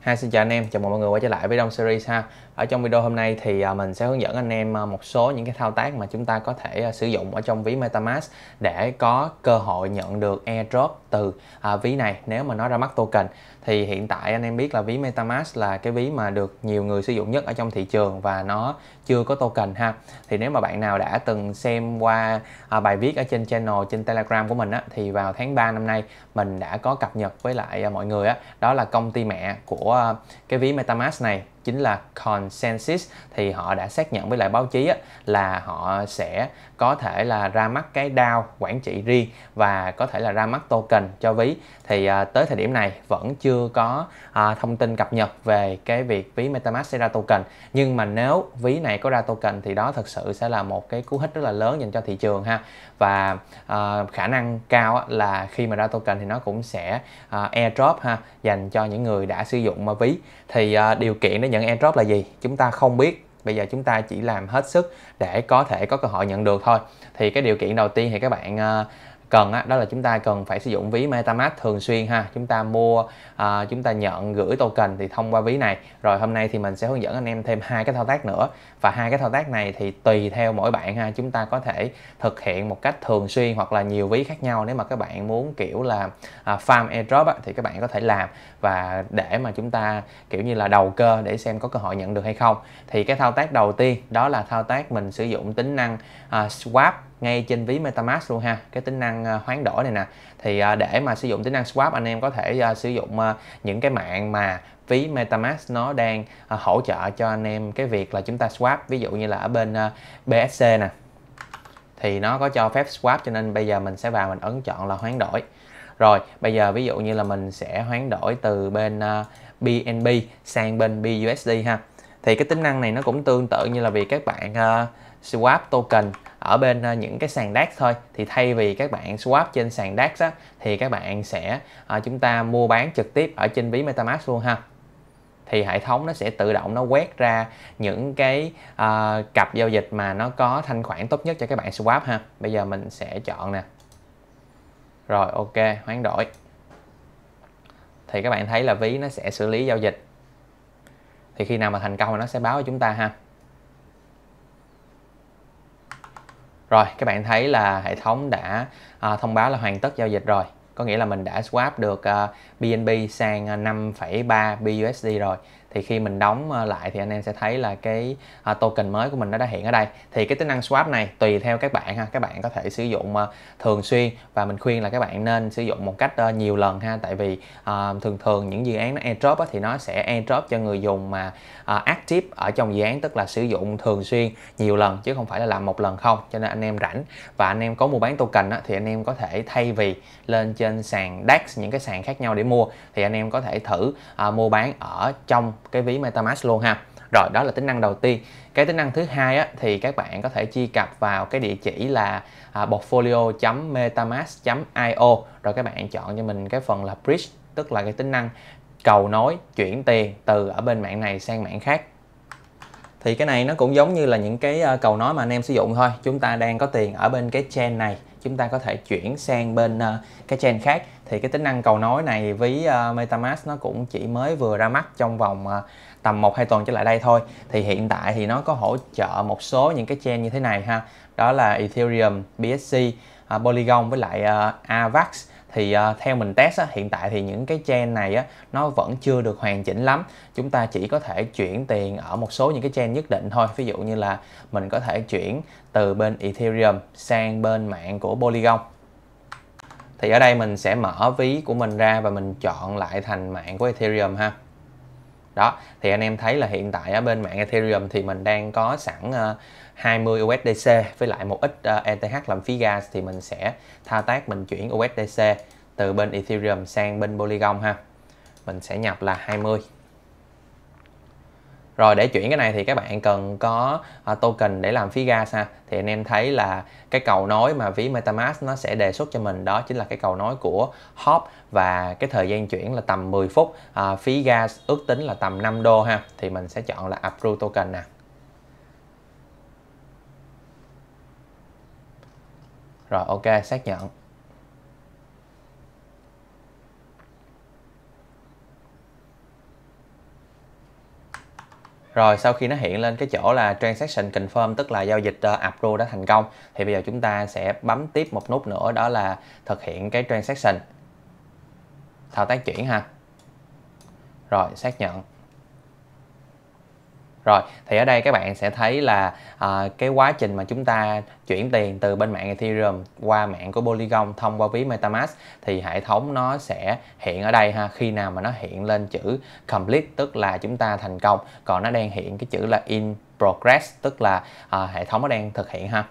hai xin chào anh em, chào mừng mọi người quay trở lại với Đông Series ha. Ở trong video hôm nay thì à, mình sẽ hướng dẫn anh em à, một số những cái thao tác mà chúng ta có thể à, sử dụng ở trong ví MetaMask để có cơ hội nhận được airdrop từ ví này nếu mà nó ra mắt token. Thì hiện tại anh em biết là ví MetaMask là cái ví mà được nhiều người sử dụng nhất ở trong thị trường và nó chưa có token ha. Thì nếu mà bạn nào đã từng xem qua bài viết ở trên channel trên Telegram của mình á thì vào tháng 3 năm nay mình đã có cập nhật với lại mọi người á, đó là công ty mẹ của của cái ví MetaMask này chính là consensus thì họ đã xác nhận với lại báo chí á, là họ sẽ có thể là ra mắt cái DAO quản trị riêng và có thể là ra mắt token cho ví thì à, tới thời điểm này vẫn chưa có à, thông tin cập nhật về cái việc ví MetaMask sẽ ra token nhưng mà nếu ví này có ra token thì đó thật sự sẽ là một cái cú hích rất là lớn dành cho thị trường ha và à, khả năng cao là khi mà ra token thì nó cũng sẽ à, airdrop ha dành cho những người đã sử dụng ví thì à, điều kiện để nhận nhận airdrop là gì chúng ta không biết bây giờ chúng ta chỉ làm hết sức để có thể có cơ hội nhận được thôi thì cái điều kiện đầu tiên thì các bạn ờ, cần đó là chúng ta cần phải sử dụng ví MetaMask thường xuyên ha chúng ta mua à, chúng ta nhận gửi token thì thông qua ví này rồi hôm nay thì mình sẽ hướng dẫn anh em thêm hai cái thao tác nữa và hai cái thao tác này thì tùy theo mỗi bạn ha chúng ta có thể thực hiện một cách thường xuyên hoặc là nhiều ví khác nhau nếu mà các bạn muốn kiểu là à, farm airdrop á, thì các bạn có thể làm và để mà chúng ta kiểu như là đầu cơ để xem có cơ hội nhận được hay không thì cái thao tác đầu tiên đó là thao tác mình sử dụng tính năng à, swap ngay trên ví MetaMask luôn ha cái tính năng à, hoán đổi này nè thì à, để mà sử dụng tính năng swap anh em có thể à, sử dụng những cái mạng mà ví MetaMask nó đang hỗ trợ cho anh em cái việc là chúng ta swap ví dụ như là ở bên BSC nè thì nó có cho phép swap cho nên bây giờ mình sẽ vào mình ấn chọn là hoán đổi rồi bây giờ ví dụ như là mình sẽ hoán đổi từ bên BNB sang bên BUSD ha thì cái tính năng này nó cũng tương tự như là việc các bạn swap token ở bên ờ, những cái sàn DAX thôi thì thay vì các bạn swap trên sàn DAX á, thì các bạn sẽ à, chúng ta mua bán trực tiếp ở trên ví MetaMask luôn ha thì hệ thống nó sẽ tự động nó quét ra những cái uh, cặp giao dịch mà nó có thanh khoản tốt nhất cho các bạn swap ha bây giờ mình sẽ chọn nè rồi ok hoán đổi thì các bạn thấy là ví nó sẽ xử lý giao dịch thì khi nào mà thành công thì nó sẽ báo cho chúng ta ha Rồi các bạn thấy là hệ thống đã à, thông báo là hoàn tất giao dịch rồi có nghĩa là mình đã swap được uh, à, BNB sang 5,3 à, BUSD rồi thì khi mình đóng ờ, lại thì anh em sẽ thấy là cái ờ, token mới của mình nó đã hiện ở đây thì cái tính năng swap này tùy theo các bạn ha các bạn có thể sử dụng ờ, thường xuyên và mình khuyên là các bạn nên sử dụng một cách nhiều lần ha tại vì thường thường những dự án nó airdrop thì nó sẽ airdrop cho người dùng mà active ở trong dự án tức là sử dụng thường xuyên nhiều lần chứ không phải là làm một lần không cho nên anh em rảnh và anh em có mua bán token thì anh em có thể thay vì lên trên sàn DAX những cái sàn khác nhau để mua thì anh em có thể thử mua bán ở trong cái ví MetaMask luôn ha rồi đó là tính năng đầu tiên cái tính năng thứ hai á, thì các bạn có thể truy cập vào cái địa chỉ là à, portfolio.metamask.io rồi các bạn chọn cho mình cái phần là bridge tức là cái tính năng cầu nối chuyển tiền từ ở bên mạng này sang mạng khác thì cái này nó cũng giống như là những cái à, cầu nối mà anh em sử dụng thôi chúng ta đang có tiền ở bên cái chain này chúng ta có thể chuyển sang bên ờ, cái chain khác thì cái tính năng cầu nối này với ờ, MetaMask nó cũng chỉ mới vừa ra mắt trong vòng ờ, tầm một hai tuần trở lại đây thôi. Thì hiện tại thì nó có hỗ trợ một số những cái chain như thế này ha. Đó là Ethereum, BSC, Polygon với lại Avax thì uh, theo mình test á, hiện tại thì những cái chain này á, nó vẫn chưa được hoàn chỉnh lắm chúng ta chỉ có thể chuyển tiền ở một số những cái chain nhất định thôi ví dụ như là mình có thể chuyển từ bên Ethereum sang bên mạng của Polygon thì ở đây mình sẽ mở ví của mình ra và mình chọn lại thành mạng của Ethereum ha đó thì anh em thấy là hiện tại ở bên mạng Ethereum thì mình đang có sẵn 20 ờ, USDC với lại một ít ờ, ETH làm phí gas thì mình sẽ thao tác mình chuyển USDC từ bên Ethereum sang bên Polygon ha mình sẽ nhập là 20 rồi để chuyển cái này thì các bạn cần có à, token để làm phí gas ha thì anh em thấy là cái cầu nối mà ví metamask nó sẽ đề xuất cho mình đó chính là cái cầu nối của hop và cái thời gian chuyển là tầm 10 phút uh, phí gas ước tính là tầm 5 đô ha thì mình sẽ chọn là approve token nè rồi ok xác nhận rồi sau khi nó hiện lên cái chỗ là transaction confirm tức là giao dịch uh, ờ, appro đã thành công thì bây giờ chúng ta sẽ bấm tiếp một nút nữa đó là thực hiện cái transaction thao tác chuyển ha rồi xác nhận rồi thì ở đây các bạn sẽ thấy là à, cái quá trình mà chúng ta chuyển tiền từ bên mạng Ethereum qua mạng của Polygon thông qua ví MetaMask thì hệ thống nó sẽ hiện ở đây ha khi nào mà nó hiện lên chữ complete tức là chúng ta thành công còn nó đang hiện cái chữ là in progress tức là à, hệ thống nó đang thực hiện ha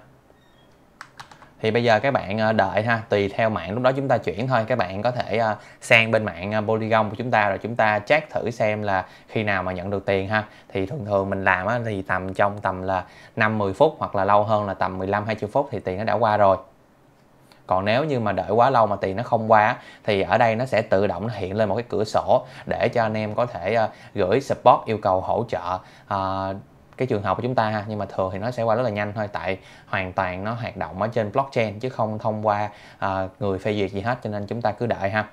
thì bây giờ các bạn ờ, đợi ha tùy theo mạng lúc đó chúng ta chuyển thôi các bạn có thể ờ, sang bên mạng ờ, Polygon của chúng ta rồi chúng ta check thử xem là khi nào mà nhận được tiền ha thì thường thường mình làm thì tầm trong tầm là 5 10 phút hoặc là lâu hơn là tầm 15 20 phút thì tiền nó đã qua rồi còn nếu như mà đợi quá lâu mà tiền nó không qua thì ở đây nó sẽ tự động nó hiện lên một cái cửa sổ để cho anh em có thể gửi support yêu cầu hỗ trợ cái trường học của chúng ta ha nhưng mà thường thì nó sẽ qua rất là nhanh thôi tại hoàn toàn nó hoạt động ở trên blockchain chứ không thông qua uh, người phê duyệt gì hết cho nên chúng ta cứ đợi ha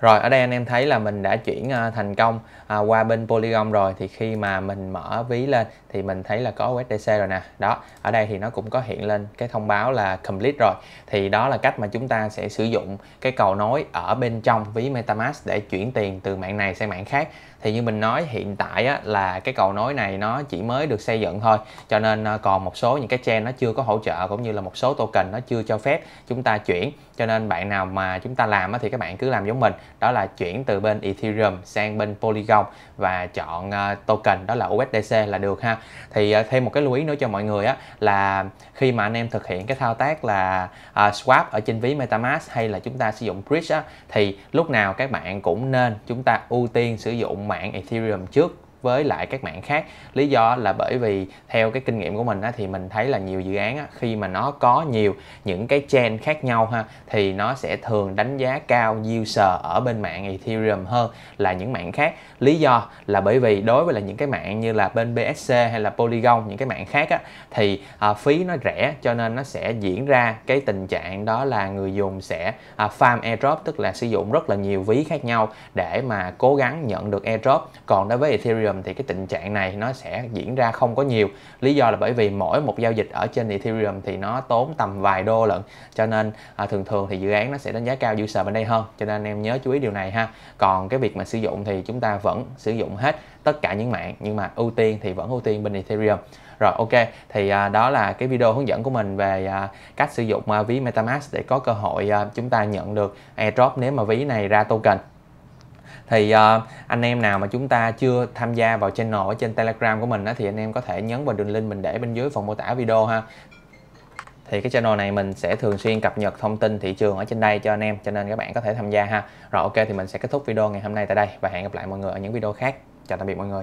rồi ở đây anh em thấy là mình đã chuyển à, thành công à, qua bên Polygon rồi thì khi mà mình mở ví lên thì mình thấy là có USDC rồi nè. Đó, ở đây thì nó cũng có hiện lên cái thông báo là complete rồi. Thì đó là cách mà chúng ta sẽ sử dụng cái cầu nối ở bên trong ví MetaMask để chuyển tiền từ mạng này sang mạng khác. Thì như mình nói hiện tại á, là cái cầu nối này nó chỉ mới được xây dựng thôi cho nên à, còn một số những cái chain nó chưa có hỗ trợ cũng như là một số token nó chưa cho phép chúng ta chuyển cho nên bạn nào mà chúng ta làm á, thì các bạn cứ làm giống mình đó là chuyển từ bên Ethereum sang bên Polygon và chọn ờ, token đó là USDC là được ha thì ờ, thêm một cái lưu ý nữa cho mọi người á là khi mà anh em thực hiện cái thao tác là ờ, swap ở trên ví MetaMask hay là chúng ta sử dụng bridge á thì lúc nào các bạn cũng nên chúng ta ưu tiên sử dụng mạng Ethereum trước với lại các mạng khác lý do là bởi vì theo cái kinh nghiệm của mình á, thì mình thấy là nhiều dự án á, khi mà nó có nhiều những cái chain khác nhau ha thì nó sẽ thường đánh giá cao user ở bên mạng Ethereum hơn là những mạng khác lý do là bởi vì đối với là những cái mạng như là bên BSC hay là Polygon những cái mạng khác á, thì à, phí nó rẻ cho nên nó sẽ diễn ra cái tình trạng đó là người dùng sẽ à, farm airdrop tức là sử dụng rất là nhiều ví khác nhau để mà cố gắng nhận được airdrop còn đối với Ethereum Ethereum thì cái tình trạng này nó sẽ diễn ra không có nhiều lý do là bởi vì mỗi một giao dịch ở trên Ethereum thì nó tốn tầm vài đô lận cho nên à, thường thường thì dự án nó sẽ đánh giá cao user bên đây hơn cho nên anh em nhớ chú ý điều này ha còn cái việc mà sử dụng thì chúng ta vẫn sử dụng hết tất cả những mạng nhưng mà ưu tiên thì vẫn ưu tiên bên Ethereum rồi ok thì à, đó là cái video hướng dẫn của mình về à, cách sử dụng à, ví MetaMask để có cơ hội à, chúng ta nhận được airdrop nếu mà ví này ra token thì uh, anh em nào mà chúng ta chưa tham gia vào channel ở trên telegram của mình á, thì anh em có thể nhấn vào đường link mình để bên dưới phần mô tả video ha thì cái channel này mình sẽ thường xuyên cập nhật thông tin thị trường ở trên đây cho anh em cho nên các bạn có thể tham gia ha rồi ok thì mình sẽ kết thúc video ngày hôm nay tại đây và hẹn gặp lại mọi người ở những video khác chào tạm biệt mọi người